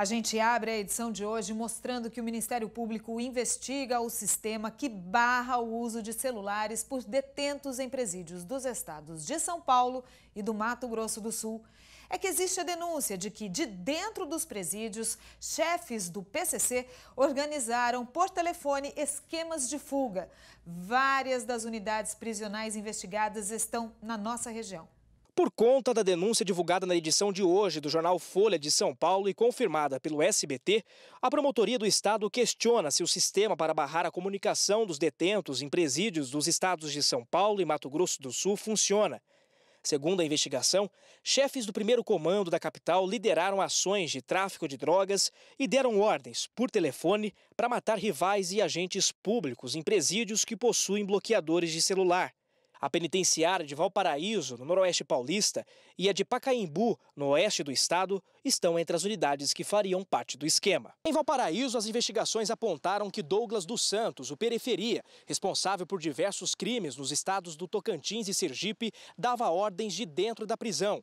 A gente abre a edição de hoje mostrando que o Ministério Público investiga o sistema que barra o uso de celulares por detentos em presídios dos estados de São Paulo e do Mato Grosso do Sul. É que existe a denúncia de que, de dentro dos presídios, chefes do PCC organizaram por telefone esquemas de fuga. Várias das unidades prisionais investigadas estão na nossa região. Por conta da denúncia divulgada na edição de hoje do jornal Folha de São Paulo e confirmada pelo SBT, a Promotoria do Estado questiona se o sistema para barrar a comunicação dos detentos em presídios dos estados de São Paulo e Mato Grosso do Sul funciona. Segundo a investigação, chefes do primeiro comando da capital lideraram ações de tráfico de drogas e deram ordens, por telefone, para matar rivais e agentes públicos em presídios que possuem bloqueadores de celular. A penitenciária de Valparaíso, no Noroeste Paulista, e a de Pacaembu, no Oeste do Estado, estão entre as unidades que fariam parte do esquema. Em Valparaíso, as investigações apontaram que Douglas dos Santos, o periferia, responsável por diversos crimes nos estados do Tocantins e Sergipe, dava ordens de dentro da prisão.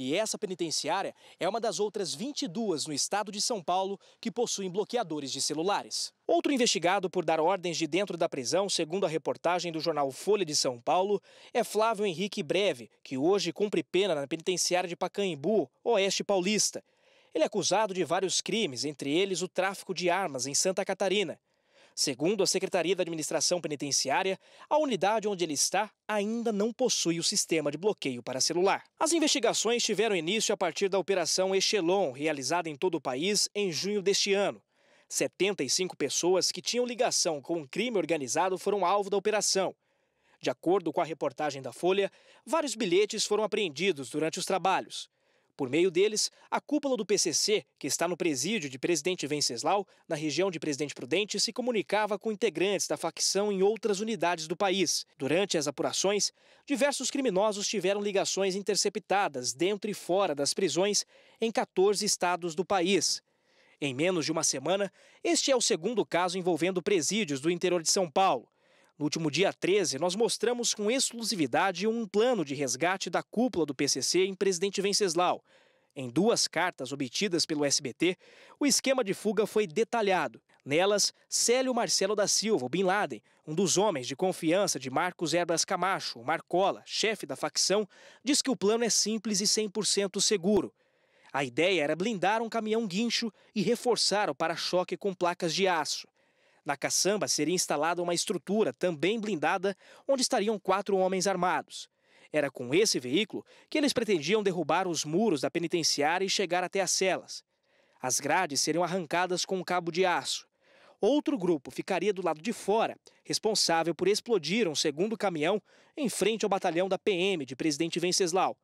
E essa penitenciária é uma das outras 22 no estado de São Paulo que possuem bloqueadores de celulares. Outro investigado por dar ordens de dentro da prisão, segundo a reportagem do jornal Folha de São Paulo, é Flávio Henrique Breve, que hoje cumpre pena na penitenciária de Pacaembu, Oeste Paulista. Ele é acusado de vários crimes, entre eles o tráfico de armas em Santa Catarina. Segundo a Secretaria da Administração Penitenciária, a unidade onde ele está ainda não possui o sistema de bloqueio para celular. As investigações tiveram início a partir da Operação Echelon, realizada em todo o país em junho deste ano. 75 pessoas que tinham ligação com um crime organizado foram alvo da operação. De acordo com a reportagem da Folha, vários bilhetes foram apreendidos durante os trabalhos. Por meio deles, a cúpula do PCC, que está no presídio de Presidente Venceslau, na região de Presidente Prudente, se comunicava com integrantes da facção em outras unidades do país. Durante as apurações, diversos criminosos tiveram ligações interceptadas dentro e fora das prisões em 14 estados do país. Em menos de uma semana, este é o segundo caso envolvendo presídios do interior de São Paulo. No último dia 13, nós mostramos com exclusividade um plano de resgate da cúpula do PCC em Presidente Venceslau. Em duas cartas obtidas pelo SBT, o esquema de fuga foi detalhado. Nelas, Célio Marcelo da Silva, Bin Laden, um dos homens de confiança de Marcos Herbas Camacho, Marcola, chefe da facção, diz que o plano é simples e 100% seguro. A ideia era blindar um caminhão guincho e reforçar o para-choque com placas de aço. Na caçamba seria instalada uma estrutura, também blindada, onde estariam quatro homens armados. Era com esse veículo que eles pretendiam derrubar os muros da penitenciária e chegar até as celas. As grades seriam arrancadas com um cabo de aço. Outro grupo ficaria do lado de fora, responsável por explodir um segundo caminhão em frente ao batalhão da PM de Presidente Venceslau.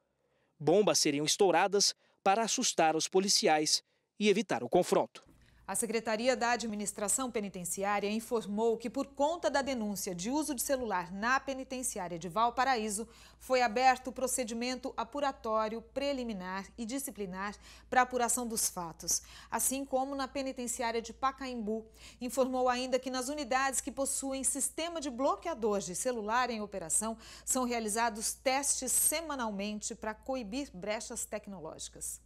Bombas seriam estouradas para assustar os policiais e evitar o confronto. A Secretaria da Administração Penitenciária informou que, por conta da denúncia de uso de celular na penitenciária de Valparaíso, foi aberto o procedimento apuratório preliminar e disciplinar para apuração dos fatos, assim como na penitenciária de Pacaembu. Informou ainda que, nas unidades que possuem sistema de bloqueador de celular em operação, são realizados testes semanalmente para coibir brechas tecnológicas.